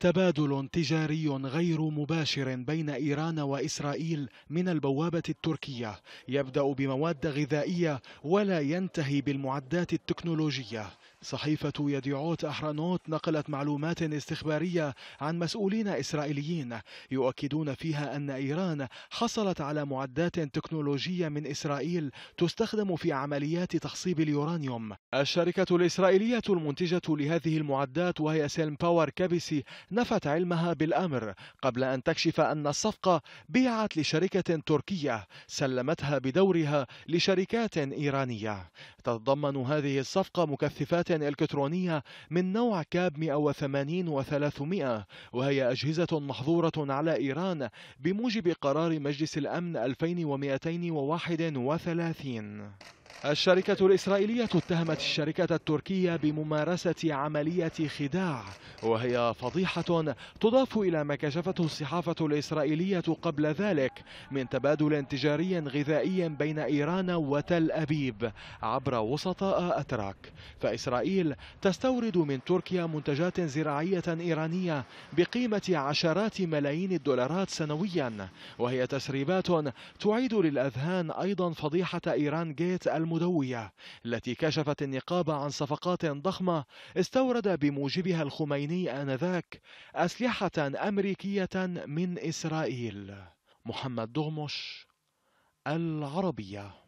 تبادل تجاري غير مباشر بين إيران وإسرائيل من البوابة التركية يبدأ بمواد غذائية ولا ينتهي بالمعدات التكنولوجية صحيفة يديعوت أحرانوت نقلت معلومات استخبارية عن مسؤولين إسرائيليين يؤكدون فيها أن إيران حصلت على معدات تكنولوجية من إسرائيل تستخدم في عمليات تخصيب اليورانيوم الشركة الإسرائيلية المنتجة لهذه المعدات وهي سيلم باور كابيسي نفت علمها بالأمر قبل أن تكشف أن الصفقة بيعت لشركة تركية سلمتها بدورها لشركات إيرانية تتضمن هذه الصفقة مكثفات إلكترونية من نوع كاب 180 و 300 وهي أجهزة محظورة على إيران بموجب قرار مجلس الأمن 2231 الشركة الإسرائيلية اتهمت الشركة التركية بممارسة عملية خداع وهي فضيحة تضاف إلى ما كشفته الصحافة الإسرائيلية قبل ذلك من تبادل تجاري غذائي بين إيران وتل أبيب عبر وسطاء أتراك فإسرائيل تستورد من تركيا منتجات زراعية إيرانية بقيمة عشرات ملايين الدولارات سنويا وهي تسريبات تعيد للأذهان أيضا فضيحة إيران جيت الم المدوية التي كشفت النقاب عن صفقات ضخمة استورد بموجبها الخميني آنذاك أسلحة أمريكية من إسرائيل محمد دغمش العربيه